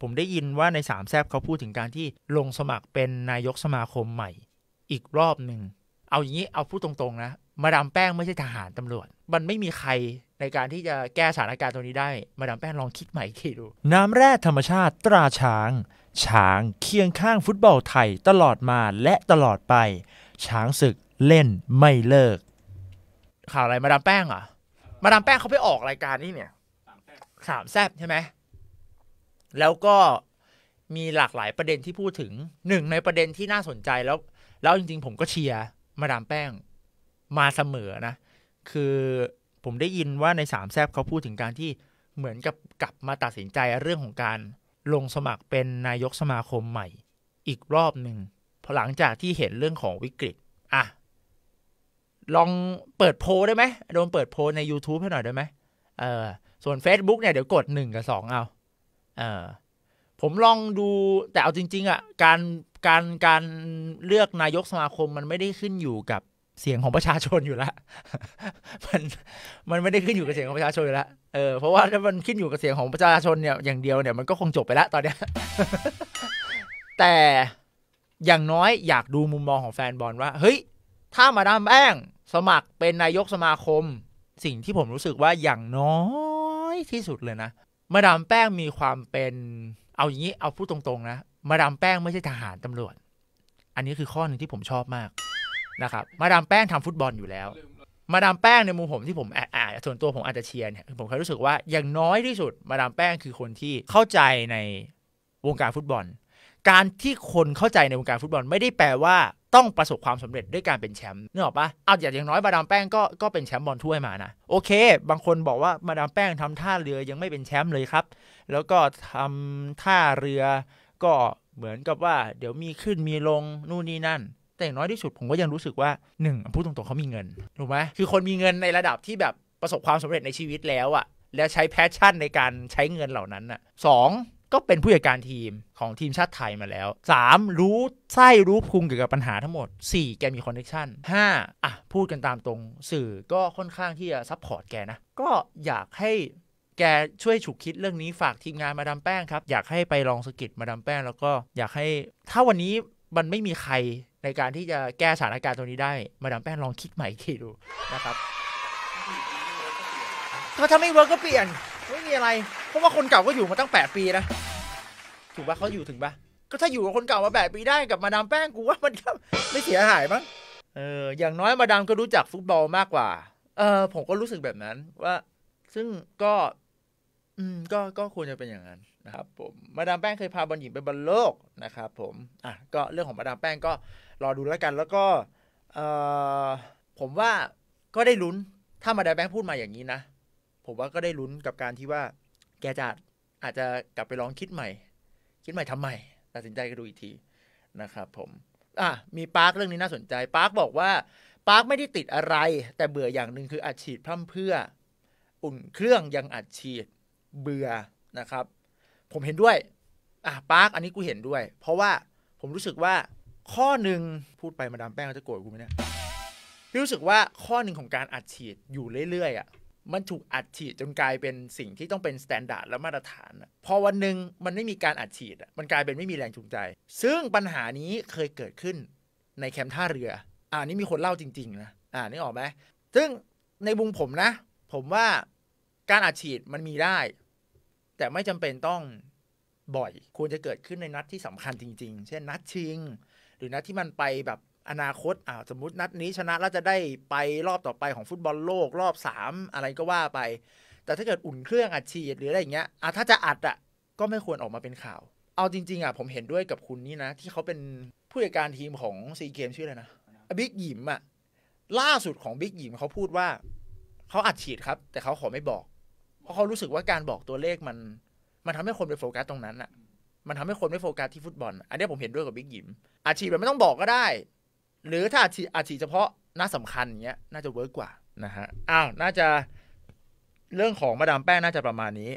ผมได้ยินว่าในสามแซบเขาพูดถึงการที่ลงสมัครเป็นนายกสมาคมใหม่ อีกรอบหนึ่ง เอาอย่างนี้เอาพูดตรง ๆ นะ มาดามแป้งไม่ใช่ทหารตำรวจ มันไม่มีใครในการที่จะแก้สถานการณ์ตรงนี้ได้ มาดามแป้งลองคิดใหม่ทีดู น้ำแร่ธรรมชาติตราช้าง ช้างเคียงข้างฟุตบอลไทยตลอดมาและตลอดไป ช้างศึกเล่นไม่เลิก ข่าวอะไรมาดามแป้งอ่ะ มาดามแป้งเขาไปออกรายการนี่เนี่ยสามแซบใช่ไหมแล้วก็มีหลากหลายประเด็นที่พูดถึงหนึ่งในประเด็นที่น่าสนใจแล้วแล้วจริงๆผมก็เชียร์มาดามแป้ง มาเสมอนะ คือผมได้ยินว่าในสามแซบเขาพูดถึงการที่เหมือนกับกลับมาตัดสินใจเรื่องของการลงสมัครเป็นนายกสมาคมใหม่ อีกรอบหนึ่งพอหลังจากที่เห็นเรื่องของวิกฤต อ่ะลองเปิดโพได้ไหมโดนเปิดโพใน YouTube ให้หน่อยได้ไหมเออ ส่วน Facebook เนี่ยเดี๋ยวกด1กับ2เอาเออผมลองดูแต่เอาจริง ๆอ่ะการการการเลือกนายกสมาคมมันไม่ได้ขึ้นอยู่กับเสียงของประชาชนอยู่แล้วมันมันไม่ได้ขึ้นอยู่กับเสียงของประชาชนอยู่แล้วเออเพราะว่าถ้ามันขึ้นอยู่กับเสียงของประชาชนเนี่ย อย่างเดียวเนี่ยมันก็คงจบไปแล้วตอนเนี้ยแต่อย่างน้อยอยากดูมุมมองของแฟนบอลว่าเฮ้ย ถ้ามาดามแป้งสมัครเป็นนายกสมาคม สิ่งที่ผมรู้สึกว่าอย่างน้อยที่สุดเลยนะมาดามแป้งมีความเป็นเอาอย่างนี้เอาพูดตรงๆนะมาดามแป้งไม่ใช่ทหารตำรวจ อันนี้คือข้อหนึ่งที่ผมชอบมากนะครับ มาดามแป้งทำฟุตบอลอยู่แล้ว มาดามแป้งในมุมผมที่ผมอ่าส่วนตัวผมอาจจะเชียร์เนี่ยผมเคยรู้สึกว่า อย่างน้อยที่สุด มาดามแป้งคือคนที่เข้าใจในวงการฟุตบอล การที่คนเข้าใจในวงการฟุตบอล ไม่ได้แปลว่าต้องประสบความสำเร็จด้วยการเป็นแชมป์นึกออกปะเอาอย่างน้อยมาดามแป้งก็ก็เป็นแชมป์บอลถ้วยมานะโอเค บางคนบอกว่ามาดามแป้งทำท่าเรือยังไม่เป็นแชมป์เลยครับแล้วก็ทำท่าเรือก็เหมือนกับว่า เดี๋ยวมีขึ้นมีลงนู่นนี่นั่น แต่อย่างน้อยที่สุดผมก็ยังรู้สึกว่าหนึ่งพูดตรงๆเขามีเงินถูกไหมคือคนมีเงินในระดับที่แบบประสบความสำเร็จในชีวิตแล้วอะแล้วใช้แพชชั่นในการใช้เงินเหล่านั้นอะสองก็เป็นผู้จัดการทีมของทีมชาติไทยมาแล้ว 3. รู้ไส้รู้พุงเกี่ยวกับปัญหาทั้งหมด 4. แกมีคอนเนคชัหน 5. อ่ะพูดกันตามตรงสื่อก็ค่อนข้างที่จะซัพพอร์ตแกนะ ก็อยากให้แกช่วยฉุกคิดเรื่องนี้ฝากทีมงานมาดามแป้งครับ อยากให้ไปลองสกิดมาดามแป้งแล้วก็อยากให้ถ้าวันนี้มันไม่มีใครในการที่จะแก้สถานการณ์ตรงนี้ได้ มาดามแป้งลองคิดใหม่ทีดูนะครับก็ถ้าไม่เวิร์กก็เปลี่ยนไม่มีอะไรเพราะว่าคนเก่าก็อยู่มาตั้งแปดปีนะถูกปะเขาอยู่ถึงปะก็ถ้าอยู่กับคนเก่ามาแปดปีได้กับมาดามแป้งกูว่ามันก็ไม่เสียหายมั้งเออ อย่างน้อยมาดามก็รู้จักฟุตบอลมากกว่า เออ ผมก็รู้สึกแบบนั้น ว่าซึ่งก็อืมก็ก็ควรจะเป็นอย่างนั้นนะครับผม มาดามแป้งเคยพาบอลหญิงไปบอลโลกนะครับผมอ่ะก็เรื่องของมาดามแป้งก็ รอดูแล้วกัน แล้วก็เออผมว่าก็ได้ลุ้นถ้ามาดามแป้งพูดมาอย่างนี้นะผมว่าก็ได้ลุ้นกับการที่ว่าแกจะอาจจะกลับไปลองคิดใหม่ คิดใหม่ทำใหม่ตัดสินใจก็ดูอีกทีนะครับ ผมอ่ะมีปาร์คเรื่องนี้น่าสนใจปาร์คบอกว่าปาร์คไม่ได้ติดอะไร แต่เบื่ออย่างหนึ่งคืออัดฉีดพร่ำเพื่ออุ่นเครื่องยังอัดฉีดเบื่อนะครับ ผมเห็นด้วยอ่ะปาร์คอันนี้กูเห็นด้วย เพราะว่าผมรู้สึกว่าข้อหนึ่งพูดไปมาดามแป้งเขาจะโกรธกูไหมเนี่ยพี่รู้สึกว่าข้อหนึ่งของการอัดฉีดอยู่เรื่อยๆอ่ะมันถูกอัดฉีดจนกลายเป็นสิ่งที่ต้องเป็นสแตนดาร์ดและมาตรฐาน พอวันหนึ่งมันไม่มีการอัดฉีดมันกลายเป็นไม่มีแรงจูงใจ ซึ่งปัญหานี้เคยเกิดขึ้นในแคมป์ท่าเรือ อ่านี่มีคนเล่าจริงๆนะอ่านี่ออกไหมซึ่งในบุงผมนะ ผมว่าการอัดฉีดมันมีได้ แต่ไม่จำเป็นต้องบ่อยควรจะเกิดขึ้นในนัดที่สำคัญจริง ๆ เช่นนัดชิง หรือนัดที่มันไปแบบอนาคตอ่าสมมตินัดนี้ชนะ แล้วจะได้ไปรอบต่อไปของฟุตบอลโลกรอบ3อะไรก็ว่าไป แต่ถ้าเกิดอุ่นเครื่องอัดฉีด หรืออะไรเงี้ยอ่าถ้าจะอัดอ่ะก็ไม่ควรออกมาเป็นข่าว เอาจริงๆอ่ะผมเห็นด้วยกับคุณนี่นะ ที่เขาเป็นผู้จัดการทีมของซีเกมชื่ออะไรนะ บิ๊กหยิมอ่ะล่าสุดของบิ๊กหยิมเขาพูดว่าเขาอัดฉีดครับ แต่เขาขอไม่บอก เพราะเขารู้สึกว่าการบอกตัวเลขมัน มันทำให้คนไปโฟกัสตรงนั้นอ่ะ มันทำให้คนไม่โฟกัสที่ฟุตบอล อันนี้ผมเห็นด้วยกับบิ๊กหยิมอัดฉีดแบบไม่ต้องบอกก็ได้หรือถ้าอาทิอาทิเฉพาะน่าสำคัญเงี้ยน่าจะเวิร์กกว่านะฮะอ้าวน่าจะเรื่องของมาดามแป้งน่าจะประมาณนี้